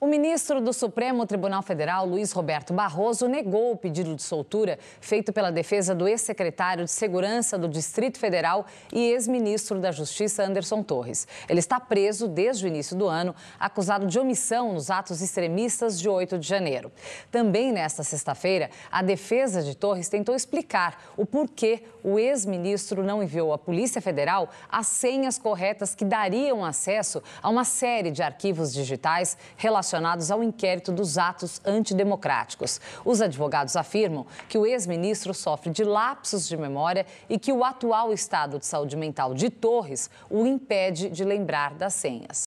O ministro do Supremo Tribunal Federal, Luiz Roberto Barroso, negou o pedido de soltura feito pela defesa do ex-secretário de Segurança do Distrito Federal e ex-ministro da Justiça, Anderson Torres. Ele está preso desde o início do ano, acusado de omissão nos atos extremistas de 8 de janeiro. Também nesta sexta-feira, a defesa de Torres tentou explicar o porquê o ex-ministro não enviou à Polícia Federal as senhas corretas que dariam acesso a uma série de arquivos digitais relacionados relacionados ao inquérito dos atos antidemocráticos. Os advogados afirmam que o ex-ministro sofre de lapsos de memória e que o atual estado de saúde mental de Torres o impede de lembrar das senhas.